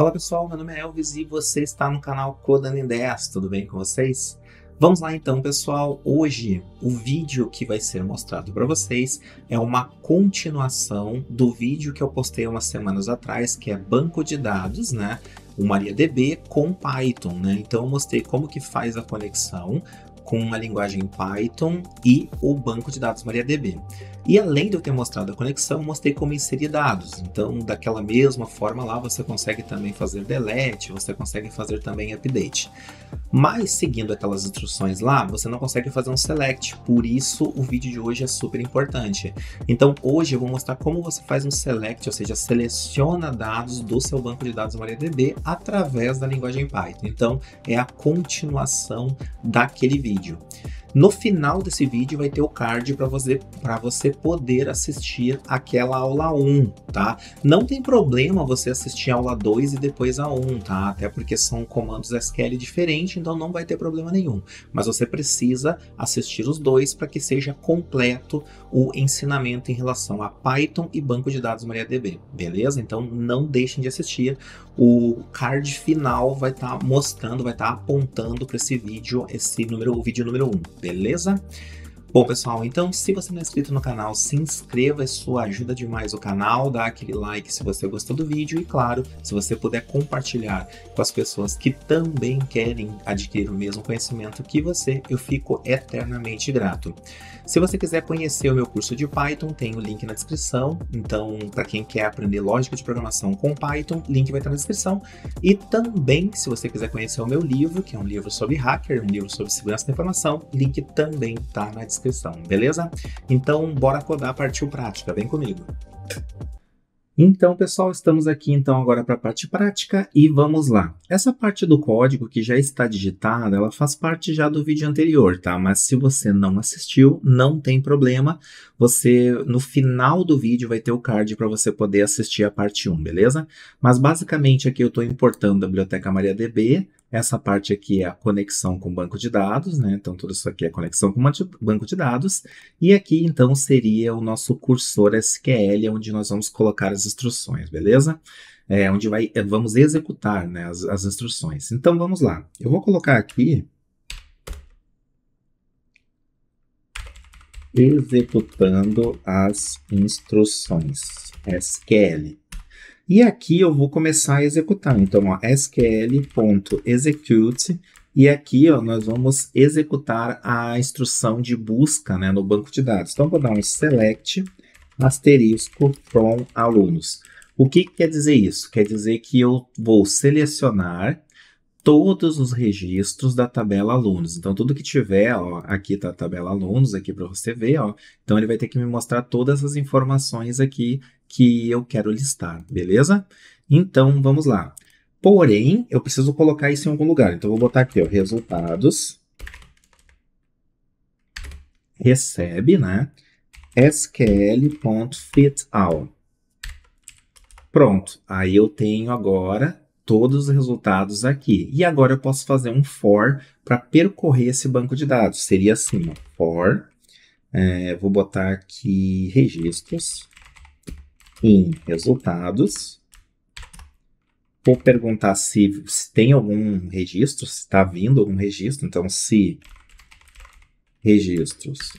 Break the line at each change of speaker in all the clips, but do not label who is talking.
Fala pessoal, meu nome é Elvis e você está no canal Codando 10, tudo bem com vocês? Vamos lá então pessoal, hoje o vídeo que vai ser mostrado para vocês é uma continuação do vídeo que eu postei umas semanas atrás, que é banco de dados, né? O MariaDB com Python, né? Então eu mostrei como que faz a conexão com a linguagem Python e o banco de dados MariaDB. E além de eu ter mostrado a conexão, mostrei como inserir dados. Então, daquela mesma forma lá, você consegue também fazer delete, você consegue fazer também update. Mas seguindo aquelas instruções lá, você não consegue fazer um select, por isso o vídeo de hoje é super importante. Então, hoje eu vou mostrar como você faz um select, ou seja, seleciona dados do seu banco de dados MariaDB através da linguagem Python. Então, é a continuação daquele vídeo. No final desse vídeo vai ter o card para você para você poder assistir aquela aula 1, tá? Não tem problema você assistir a aula 2 e depois a 1, tá? Até porque são comandos SQL diferentes, então não vai ter problema nenhum. Mas você precisa assistir os dois para que seja completo o ensinamento em relação a Python e banco de dados MariaDB, beleza? Então não deixem de assistir. O card final vai estar tá mostrando, vai estar tá apontando para esse vídeo, esse número, o vídeo número 1 beleza? Bom, pessoal, então se você não é inscrito no canal, se inscreva, isso é ajuda demais o canal, dá aquele like se você gostou do vídeo e, claro, se você puder compartilhar com as pessoas que também querem adquirir o mesmo conhecimento que você, eu fico eternamente grato. Se você quiser conhecer o meu curso de Python, tem o link na descrição, então para quem quer aprender lógica de programação com Python, link vai estar na descrição. E também, se você quiser conhecer o meu livro, que é um livro sobre hacker, um livro sobre segurança da informação, link também está na descrição descrição, beleza? Então, bora codar a parte prática, vem comigo. Então, pessoal, estamos aqui então agora para a parte prática e vamos lá. Essa parte do código que já está digitada, ela faz parte já do vídeo anterior, tá? Mas se você não assistiu, não tem problema. Você no final do vídeo vai ter o card para você poder assistir a parte 1, beleza? Mas basicamente aqui eu estou importando a biblioteca MariaDB, essa parte aqui é a conexão com banco de dados, né? Então, tudo isso aqui é conexão com banco de dados. E aqui, então, seria o nosso cursor SQL, onde nós vamos colocar as instruções, beleza? É, onde vai, é, vamos executar né, as, as instruções. Então, vamos lá. Eu vou colocar aqui executando as instruções SQL. E aqui eu vou começar a executar. Então, ó, sql.execute e aqui ó, nós vamos executar a instrução de busca né, no banco de dados. Então, vou dar um select asterisco from alunos. O que, que quer dizer isso? Quer dizer que eu vou selecionar todos os registros da tabela alunos. Então, tudo que tiver, ó, aqui está a tabela alunos, aqui para você ver, ó. Então, ele vai ter que me mostrar todas as informações aqui que eu quero listar, beleza? Então, vamos lá. Porém, eu preciso colocar isso em algum lugar. Então, eu vou botar aqui, ó, resultados. Recebe, né? sql.fitAll. Pronto. Aí eu tenho agora todos os resultados aqui. E agora eu posso fazer um for para percorrer esse banco de dados. Seria assim, ó, for. É, vou botar aqui registros em resultados. Vou perguntar se, se tem algum registro, se está vindo algum registro. Então, se registros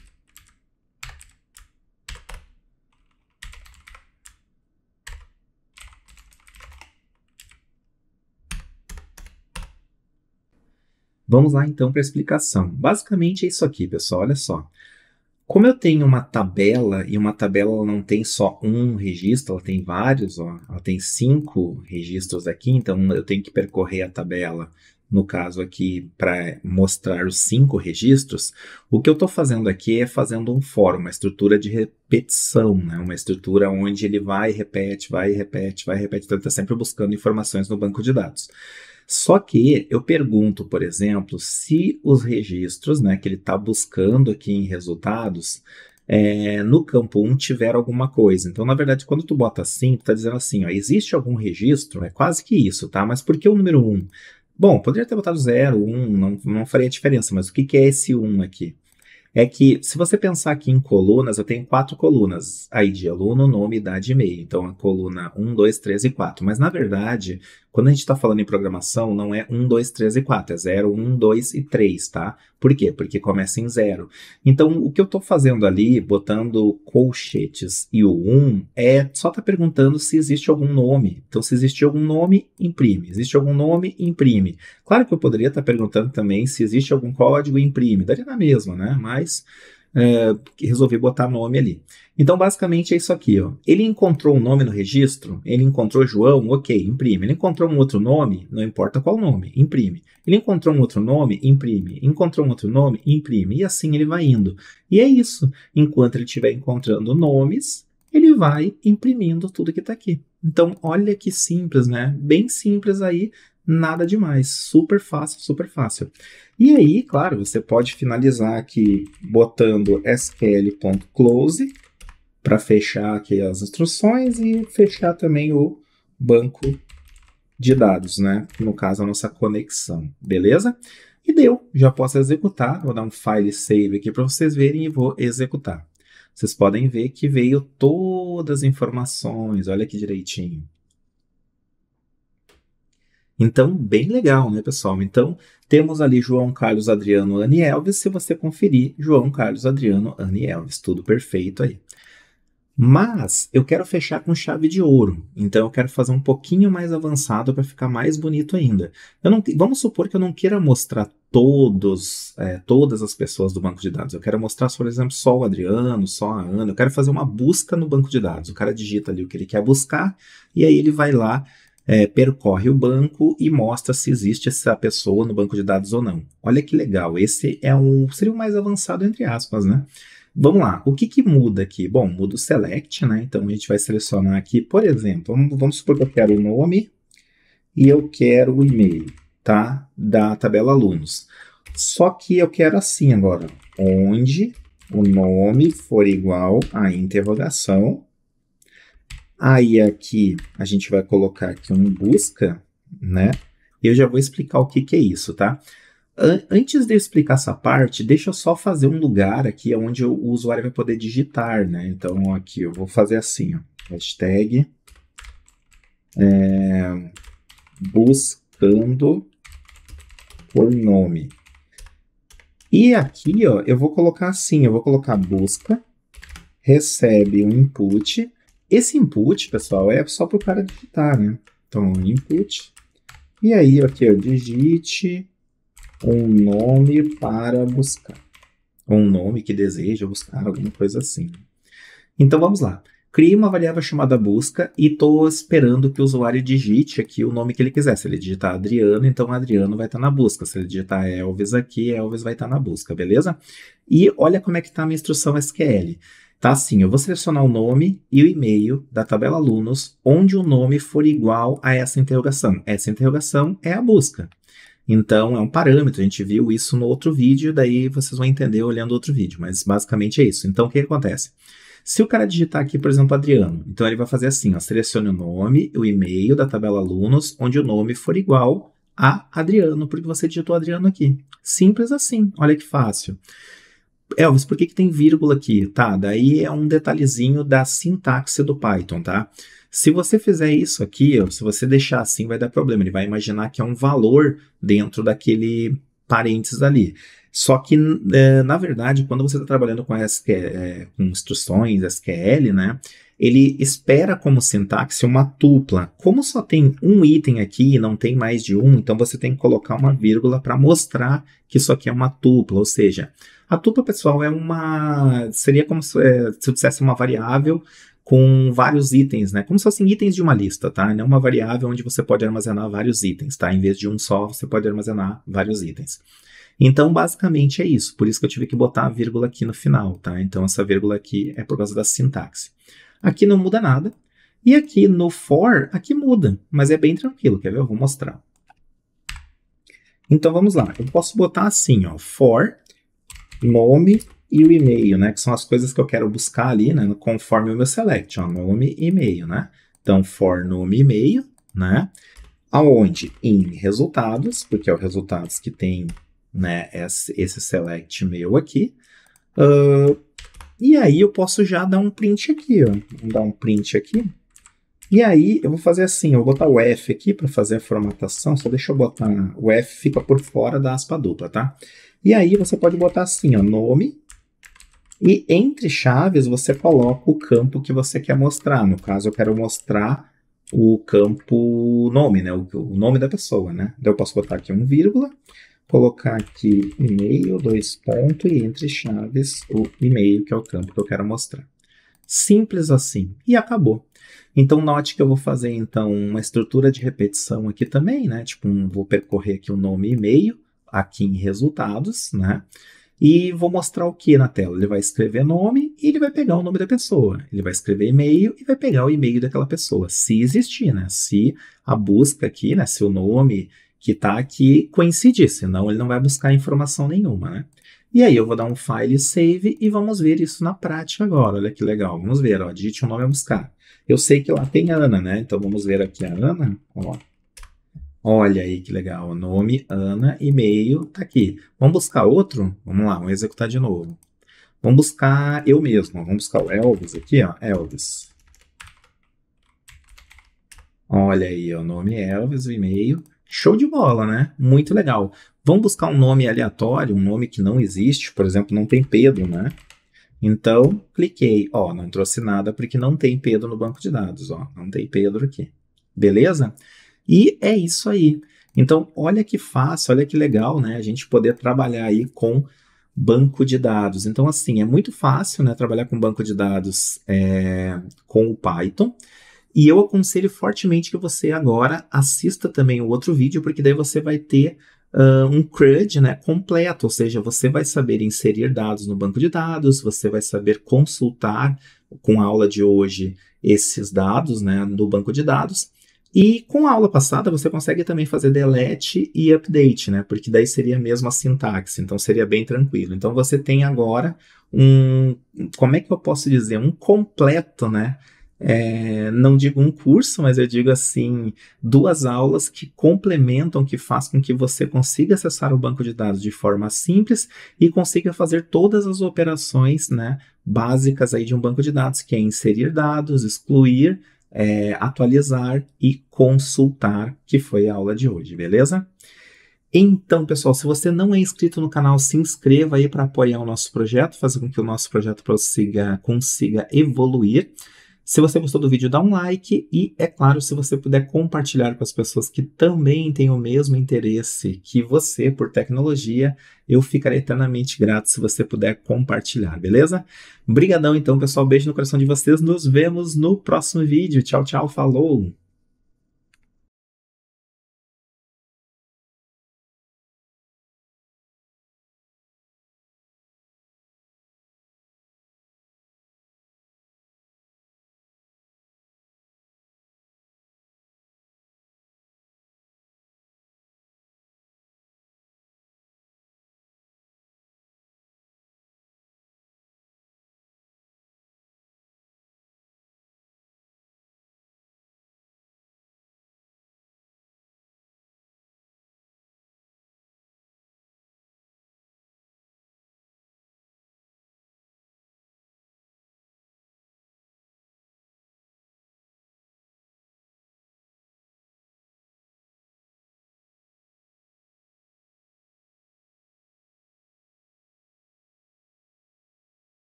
Vamos lá então para a explicação. Basicamente é isso aqui, pessoal, olha só. Como eu tenho uma tabela, e uma tabela não tem só um registro, ela tem vários, ó, ela tem cinco registros aqui, então eu tenho que percorrer a tabela, no caso aqui, para mostrar os cinco registros. O que eu estou fazendo aqui é fazendo um for, uma estrutura de repetição, né? uma estrutura onde ele vai, repete, vai, repete, vai, repete, então ele está sempre buscando informações no banco de dados. Só que eu pergunto, por exemplo, se os registros né, que ele está buscando aqui em resultados, é, no campo 1 um tiver alguma coisa. Então, na verdade, quando tu bota assim, tu está dizendo assim, ó, existe algum registro? É quase que isso, tá? Mas por que o número 1? Um? Bom, poderia ter botado 0, 1, um, não, não faria diferença, mas o que, que é esse 1 um aqui? é que se você pensar aqui em colunas, eu tenho quatro colunas aí de aluno, nome, idade e meio. Então, a coluna 1, 2, 3 e 4. Mas, na verdade, quando a gente está falando em programação, não é 1, 2, 3 e 4, é 0, 1, 2 e 3, tá? Por quê? Porque começa em 0. Então, o que eu estou fazendo ali, botando colchetes e o 1, é só tá perguntando se existe algum nome. Então, se existe algum nome, imprime. Existe algum nome, imprime. Claro que eu poderia estar tá perguntando também se existe algum código, imprime. Daria na mesma, né? Mas mais, é, resolvi botar nome ali. Então, basicamente é isso aqui. Ó. Ele encontrou um nome no registro, ele encontrou João, ok, imprime. Ele encontrou um outro nome, não importa qual nome, imprime. Ele encontrou um outro nome, imprime. Encontrou um outro nome, imprime. E assim ele vai indo. E é isso. Enquanto ele estiver encontrando nomes, ele vai imprimindo tudo que está aqui. Então, olha que simples, né? Bem simples aí, nada demais, super fácil, super fácil. E aí, claro, você pode finalizar aqui botando sql.close para fechar aqui as instruções e fechar também o banco de dados, né? No caso, a nossa conexão, beleza? E deu, já posso executar, vou dar um file save aqui para vocês verem e vou executar. Vocês podem ver que veio todas as informações, olha aqui direitinho. Então, bem legal, né, pessoal? Então, temos ali João Carlos Adriano Anne Elvis. Se você conferir, João Carlos Adriano Anne Elvis, tudo perfeito aí. Mas eu quero fechar com chave de ouro, então eu quero fazer um pouquinho mais avançado para ficar mais bonito ainda. Não, vamos supor que eu não queira mostrar todos, é, todas as pessoas do banco de dados. Eu quero mostrar, por exemplo, só o Adriano, só a Ana. Eu quero fazer uma busca no banco de dados. O cara digita ali o que ele quer buscar e aí ele vai lá é, percorre o banco e mostra se existe essa pessoa no banco de dados ou não. Olha que legal, esse é um, seria o mais avançado entre aspas, né? Vamos lá, o que, que muda aqui? Bom, muda o select, né? Então a gente vai selecionar aqui, por exemplo, vamos, supor que eu quero o nome e eu quero o e-mail, tá? Da tabela alunos. Só que eu quero assim agora, onde o nome for igual a interrogação Aí aqui a gente vai colocar aqui um busca, né? eu já vou explicar o que, que é isso, tá? Antes de eu explicar essa parte, deixa eu só fazer um lugar aqui onde o usuário vai poder digitar, né? Então aqui eu vou fazer assim, ó, hashtag é, buscando por nome. E aqui, ó, eu vou colocar assim, eu vou colocar busca, recebe um input, esse input, pessoal, é só para o cara digitar, né? Então, input. E aí, aqui, ó, digite um nome para buscar. Um nome que deseja buscar, alguma coisa assim. Então, vamos lá. criei uma variável chamada busca e estou esperando que o usuário digite aqui o nome que ele quiser. Se ele digitar Adriano, então Adriano vai estar tá na busca. Se ele digitar Elvis aqui, Elvis vai estar tá na busca, beleza? E olha como é que está a minha instrução SQL tá assim, eu vou selecionar o nome e o e-mail da tabela alunos, onde o nome for igual a essa interrogação. Essa interrogação é a busca. Então, é um parâmetro, a gente viu isso no outro vídeo, daí vocês vão entender olhando outro vídeo, mas basicamente é isso. Então, o que acontece? Se o cara digitar aqui, por exemplo, Adriano, então ele vai fazer assim, ó, selecione o nome, o e-mail da tabela alunos, onde o nome for igual a Adriano, porque você digitou Adriano aqui. Simples assim, olha que fácil. Elvis, por que, que tem vírgula aqui? Tá, daí é um detalhezinho da sintaxe do Python, tá? Se você fizer isso aqui, ó, se você deixar assim, vai dar problema. Ele vai imaginar que é um valor dentro daquele parênteses ali. Só que, é, na verdade, quando você está trabalhando com, SQL, é, com instruções SQL, né? Ele espera como sintaxe uma tupla. Como só tem um item aqui e não tem mais de um, então você tem que colocar uma vírgula para mostrar que isso aqui é uma tupla, ou seja, a tupa, pessoal, é uma. Seria como se, é, se eu dissesse uma variável com vários itens, né? Como se fossem itens de uma lista, tá? Não uma variável onde você pode armazenar vários itens, tá? Em vez de um só, você pode armazenar vários itens. Então, basicamente é isso. Por isso que eu tive que botar a vírgula aqui no final, tá? Então, essa vírgula aqui é por causa da sintaxe. Aqui não muda nada. E aqui no for, aqui muda, mas é bem tranquilo. Quer ver? Eu vou mostrar. Então, vamos lá. Eu posso botar assim, ó, for nome e o e-mail, né? Que são as coisas que eu quero buscar ali, né? Conforme o meu select, ó, nome e e-mail, né? Então, for nome e e-mail, né? Aonde? Em resultados, porque é o resultados que tem, né? Esse select meu aqui. Uh, e aí eu posso já dar um print aqui, ó. Vou dar um print aqui. E aí eu vou fazer assim, eu vou botar o F aqui para fazer a formatação, só deixa eu botar, o F fica por fora da aspa dupla, tá? E aí você pode botar assim, ó, nome. E entre chaves você coloca o campo que você quer mostrar. No caso, eu quero mostrar o campo nome, né? O, o nome da pessoa, né? Então eu posso botar aqui um vírgula, colocar aqui e-mail, dois pontos, e entre chaves o e-mail, que é o campo que eu quero mostrar. Simples assim. E acabou. Então, note que eu vou fazer, então, uma estrutura de repetição aqui também, né? Tipo, um, vou percorrer aqui o nome e-mail, aqui em resultados, né? E vou mostrar o que na tela? Ele vai escrever nome e ele vai pegar o nome da pessoa. Ele vai escrever e-mail e vai pegar o e-mail daquela pessoa, se existir, né? Se a busca aqui, né? Se o nome que está aqui coincidir, senão ele não vai buscar informação nenhuma, né? E aí eu vou dar um file save e vamos ver isso na prática agora. Olha que legal, vamos ver, ó, digite o um nome a buscar. Eu sei que lá tem Ana, né? Então vamos ver aqui a Ana, ó. Olha aí que legal, nome, Ana, e-mail, tá aqui. Vamos buscar outro? Vamos lá, vamos executar de novo. Vamos buscar eu mesmo, vamos buscar o Elvis aqui, ó, Elvis. Olha aí, o nome Elvis, o e-mail. Show de bola, né? Muito legal. Vamos buscar um nome aleatório, um nome que não existe, por exemplo, não tem Pedro, né? Então, cliquei, ó, não trouxe nada porque não tem Pedro no banco de dados, ó, não tem Pedro aqui. Beleza? E é isso aí. Então, olha que fácil, olha que legal, né? A gente poder trabalhar aí com banco de dados. Então, assim, é muito fácil, né? Trabalhar com banco de dados é, com o Python. E eu aconselho fortemente que você agora assista também o outro vídeo, porque daí você vai ter uh, um CRUD né, completo, ou seja, você vai saber inserir dados no banco de dados, você vai saber consultar com a aula de hoje esses dados né, no banco de dados e com a aula passada, você consegue também fazer delete e update, né? Porque daí seria mesmo a sintaxe, então seria bem tranquilo. Então você tem agora um, como é que eu posso dizer? Um completo, né? É, não digo um curso, mas eu digo assim, duas aulas que complementam, que faz com que você consiga acessar o banco de dados de forma simples e consiga fazer todas as operações né, básicas aí de um banco de dados, que é inserir dados, excluir, é, atualizar e consultar, que foi a aula de hoje, beleza? Então, pessoal, se você não é inscrito no canal, se inscreva aí para apoiar o nosso projeto, fazer com que o nosso projeto prossiga, consiga evoluir. Se você gostou do vídeo, dá um like e, é claro, se você puder compartilhar com as pessoas que também têm o mesmo interesse que você por tecnologia, eu ficarei eternamente grato se você puder compartilhar, beleza? Brigadão então, pessoal. Beijo no coração de vocês. Nos vemos no próximo vídeo. Tchau, tchau. Falou!